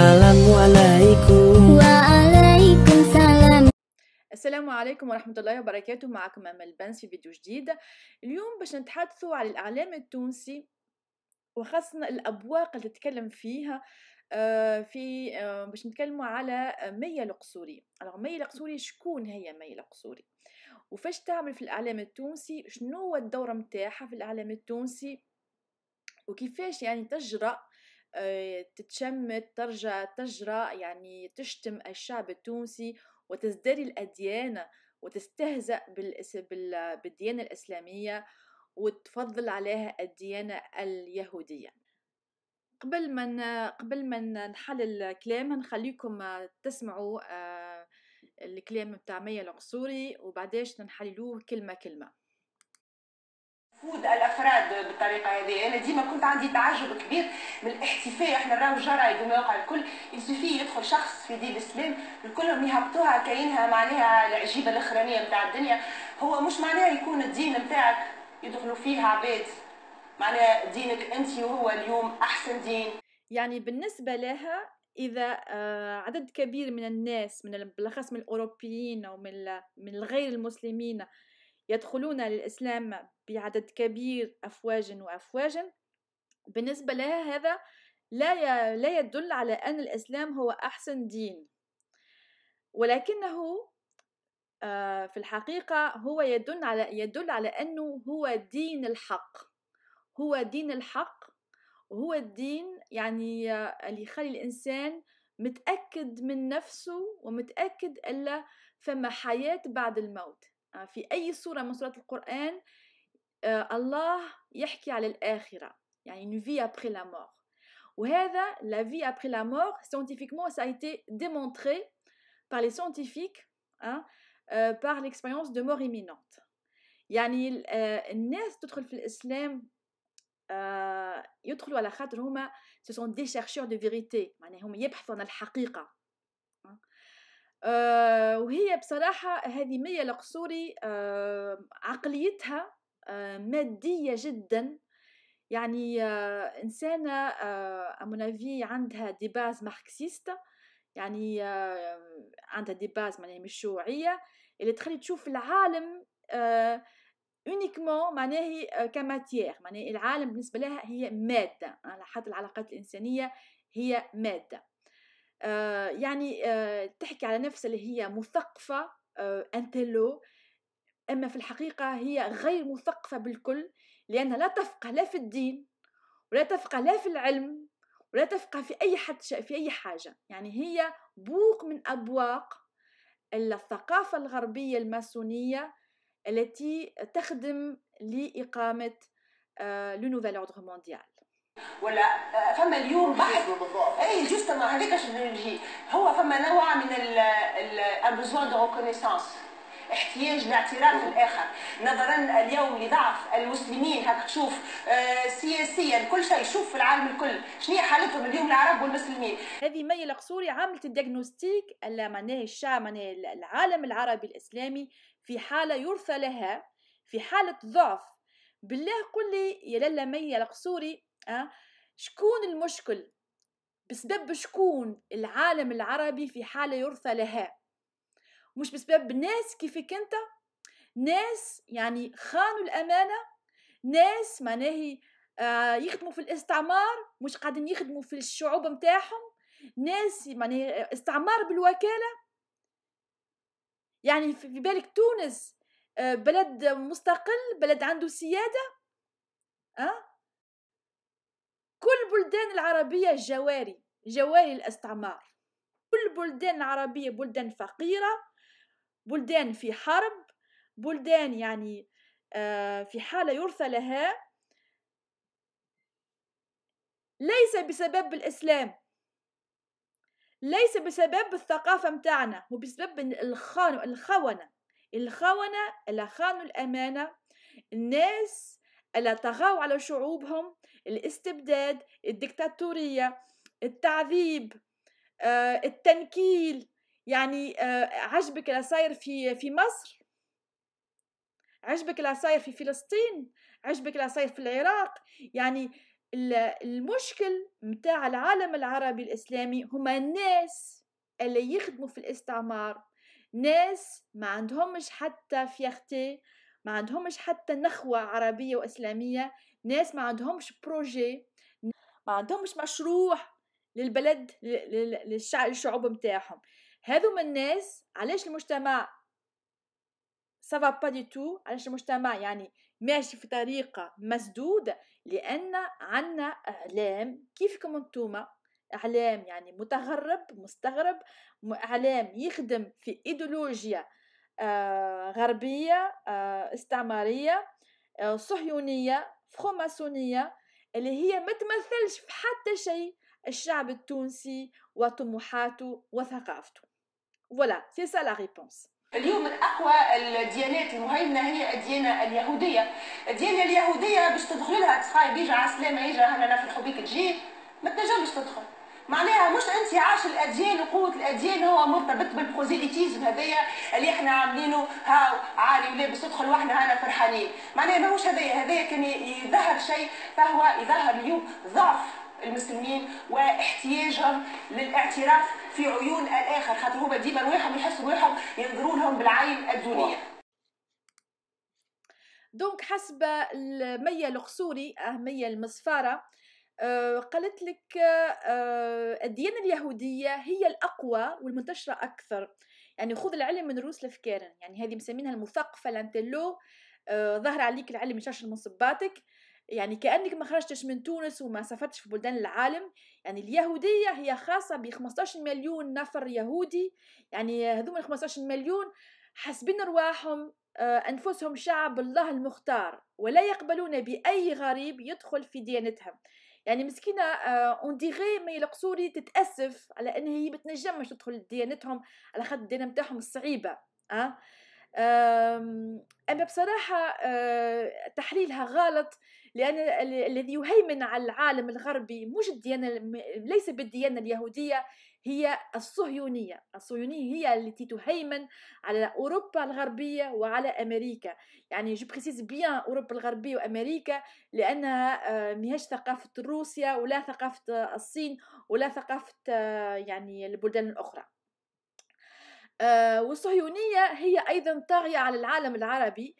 Assalamualaikum السلام عليكم ورحمة الله وبركاته معكم أمل البنس في فيديو جديد اليوم باش نتحدثوا على الإعلام التونسي وخاصة الأبواق اللي تتكلم فيها آه، في آه، باش نتكلموا على آه، مية القصوري الوغ مية القصوري شكون هي مية القصوري وفاش تعمل في الإعلام التونسي شنو هو الدور متاعها في الإعلام التونسي وكيفاش يعني تجرأ آه، تتشمت ترجع تجرأ يعني تشتم الشعب التونسي وتزدري الأديان وتستهزأ بالديانة الإسلامية وتفضل عليها الديانة اليهودية قبل ما قبل ما نحل الكلام نخليكم تسمعوا آه، الكلام بتاع ميا القصوري وبعداش نحللوه كلمة كلمة فود الافراد بالطريقه هذه انا ديما كنت عندي تعجب كبير من الاحتفاء احنا راهو جرايد وما يوقع الكل يسوفي يدخل شخص في دير السلام الكلهم يهبطوها كاينها معناها العجيبه الاخرانيه نتاع الدنيا هو مش معناها يكون الدين نتاعك يدخلوا فيه عباد معناها دينك انت وهو اليوم احسن دين يعني بالنسبه لها اذا آه، عدد كبير من الناس من بالاخص من الاوروبيين او من من غير المسلمين يدخلون للإسلام بعدد كبير أفواجا وأفواج بالنسبة لها هذا لا لا يدل على أن الإسلام هو أحسن دين ولكنه آه، في الحقيقة هو يدل على يدل على أنه هو دين الحق هو دين الحق وهو الدين يعني آه، اللي يخلي الإنسان متأكد من نفسه ومتأكد ألا فما حياة بعد الموت في أي سورة من سورات القرآن الله يحكي على الآخرة يعني une vie après la mort وهذا la vie après la mort scientifiquement ça a été démontré par les scientifiques hein, euh، par l'expérience de mort imminente يعني الناس تدخل في الإسلام يدخلوا على خاطر هما ce sont des chercheurs de vérité يعني هم يبحثوا عن الحقيقة آه، وهي بصراحة هذه مية لقصوري آه، عقليتها آه، مادية جدا يعني إنسانة أمونافي عندها ديباز باز ماركسيست يعني عندها ديباز معناها مش شيوعية اللي تخلي تشوف العالم اونيكمون معناها كماتيير معناها العالم بالنسبة لها هي مادة على حتى العلاقات الإنسانية هي ماده آه، يعني آه، تحكي على نفسها اللي هي مثقفة آه، أنتلو أما في الحقيقة هي غير مثقفة بالكل لأنها لا تفقه لا في الدين ولا تفقه لا في العلم ولا تفقه في أي حد في أي حاجة يعني هي بوق من أبواق الثقافة الغربية الماسونية التي تخدم لإقامة لو أوردر مونديال ولا آه، فما اليوم بحث اي جوستومون هذاكاش نجي هو فما نوع من ال بوزوان دو ريكونيسونس احتياج لاعتراف الاخر نظرا اليوم لضعف المسلمين هاك تشوف آه سياسيا كل شيء شوف في العالم الكل شنو هي حالتهم اليوم العرب والمسلمين هذه مي القصوري عملت الدياغنوستيك الا معناه الشعب معناه العالم العربي الاسلامي في حاله يرثى لها في حاله ضعف بالله قل لي يا لالا مي القصوري أه؟ شكون المشكل بسبب شكون العالم العربي في حالة يرثى لها مش بسبب ناس كيفك انت ناس يعني خانوا الأمانة ناس معناهي آه، يخدموا في الاستعمار مش قاعدين يخدموا في الشعوب متاعهم ناس يعني استعمار بالوكالة يعني في بالك تونس آه، بلد مستقل بلد عنده سيادة أه؟ كل بلدان العربية جواري جواري الاستعمار كل بلدان العربية بلدان فقيرة بلدان في حرب بلدان يعني آه، في حالة يرثى لها ليس بسبب الإسلام ليس بسبب الثقافة متاعنا هو بسبب الخونة الخونة الخونة اللي خانوا الأمانة الناس ألا طغوا على شعوبهم الاستبداد الدكتاتورية التعذيب آه، التنكيل يعني آه، عجبك اللي صاير في في مصر عجبك اللي صاير في فلسطين عجبك اللي صاير في العراق يعني المشكل متاع العالم العربي الإسلامي هما الناس اللي يخدموا في الاستعمار ناس ما عندهمش حتى فيختي ما عندهمش حتى نخوة عربية وإسلامية ناس ما عندهمش بروجي ما عندهمش مشروع للبلد للشعوب متاعهم هذو من الناس علاش المجتمع سافا با دي تو علاش المجتمع يعني ماشي في طريقة مسدودة لأن عنا إعلام كيفكم انتوما إعلام يعني متغرب مستغرب إعلام يخدم في إيديولوجيا آه غربيه آه، استعماريه آه، صهيونيه فخوماسونية اللي هي ما تمثلش في حتى شيء الشعب التونسي وطموحاته وثقافته فوالا سي سا لا ريبونس اليوم من اقوى الديانات المهيمنه هي الديانه اليهوديه الديانه اليهوديه باش تدخل لها تخاي بيجا على السلامه يجا هنا في الحبيك تجي ما تنجمش تدخل معناها مش انتعاش الاديان وقوه الاديان هو مرتبط بالبروزيليتيزم هذايا اللي احنا عاملينه هاو عالي ولابس تدخل واحنا هنا فرحانين معناها ماهوش هذايا هذايا كان يظهر شيء فهو يظهر اليوم ضعف المسلمين واحتياجهم للاعتراف في عيون الاخر خاطر هما ديما واحد يحسوا واحد ينظروا لهم بالعين الدونيه دونك حسب مية القصوري آه، مية المصفارة آه، قالت لك آه، الديانة اليهودية هي الأقوى والمنتشرة أكثر يعني خذ العلم من روس الأفكار يعني هذه مسمينها المثقفة لانتلو آه، ظهر عليك العلم من من صباتك يعني كأنك ما خرجتش من تونس وما سافرتش في بلدان العالم يعني اليهودية هي خاصة ب 15 مليون نفر يهودي يعني ال 15 مليون حاسبين رواحهم أنفسهم شعب الله المختار ولا يقبلون بأي غريب يدخل في ديانتهم يعني مسكينه اون آه، ديغي ما يلقصوري تتاسف على ان هي ما تنجمش تدخل ديانتهم على خاطر الديانه نتاعهم صعيبه أه؟ اما بصراحه آه، تحليلها غلط لان الذي يهيمن على العالم الغربي مش الديانه ليس بالديانه اليهوديه هي الصهيونية الصهيونية هي التي تهيمن على أوروبا الغربية وعلى أمريكا يعني جو بريسيز بيان أوروبا الغربية وأمريكا لأنها آه، مهاش ثقافة روسيا ولا ثقافة آه، الصين ولا ثقافة آه، يعني البلدان الأخرى والصهيونية هي أيضا طاغية على العالم العربي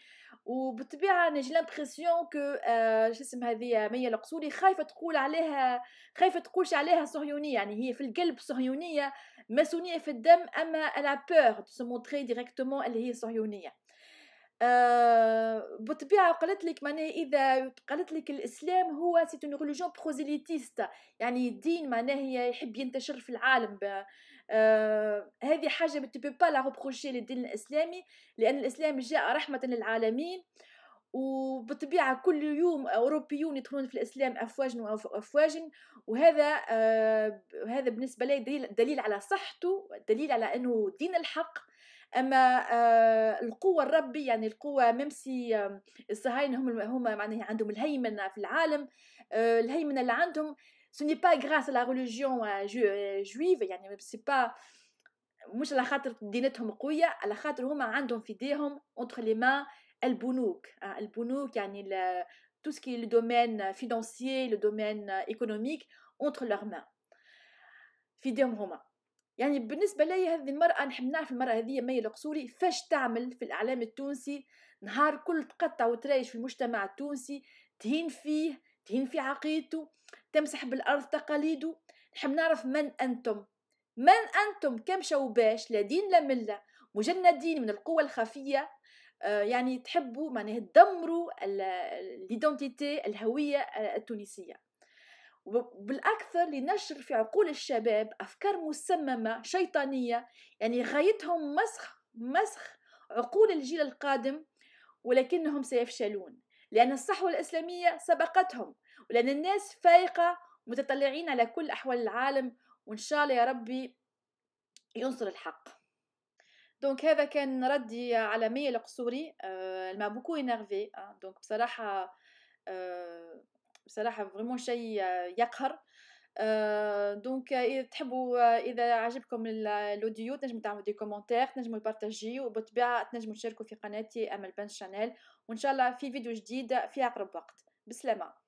وبالطبيعه انا جي لامبرسيون كو شو اسم هذه آه، مية القصولي خايفه تقول عليها خايفه تقولش عليها صهيونيه يعني هي في القلب صهيونيه ماسونيه في الدم اما لا بور سو ديريكتومون اللي هي صهيونيه آه بالطبيعه قالت لك معناها اذا قالت لك الاسلام هو سيت اون روليجيون بروزيليتيست يعني الدين معناها يحب ينتشر في العالم هذه حاجه ما تبي با لا ريبروشي للدين الاسلامي لان الاسلام جاء رحمه للعالمين وبالطبيعة كل يوم أوروبيون يدخلون في الإسلام أفواجا وأفواجا وهذا آه هذا بالنسبة لي دليل, دليل على صحته دليل على أنه دين الحق اما آه القوة الربي يعني القوة ممسي آه الصهاينة هم هم معناها عندهم الهيمنة في العالم آه الهيمنة اللي عندهم Ce n'est pas grâce à la religion euh, euh, juive يعني c'est pas مش على خاطر دينتهم قوية على خاطر هما عندهم في ديهم entre les mains البنوك البنوك يعني ال, tout ce qui est le domaine financier le domaine euh, économique entre leurs mains في ديهم هما يعني بالنسبه لي هذه المراه نحب نعرف المراه هذه مي القصوري فاش تعمل في الاعلام التونسي نهار كل تقطع وتريش في المجتمع التونسي تهين فيه تهين في عقيدته تمسح بالأرض تقاليده نحب نعرف من أنتم من أنتم كم شوباش لا دين لا ملة مجندين من القوة الخفية آه، يعني تحبوا معناها تدمروا ليدونتيتي الهوية آه، التونسية وبالأكثر لنشر في عقول الشباب أفكار مسممة شيطانية يعني غايتهم مسخ مسخ عقول الجيل القادم ولكنهم سيفشلون لأن الصحوة الإسلامية سبقتهم ولأن الناس فايقة متطلعين على كل أحوال العالم وإن شاء الله يا ربي ينصر الحق دونك هذا كان ردي على مية القصوري الما بوكو انرفي دونك بصراحه آه، بصراحه فريمون شيء آه، يقهر دونك اذا تحبوا اذا عجبكم الاوديو تنجموا تعملوا دي كومونتير تنجموا تبارطاجيو وبالطبيعه تنجموا تشاركوا في قناتي امل بن شانيل وان شاء الله في فيديو جديد في اقرب وقت بسلامه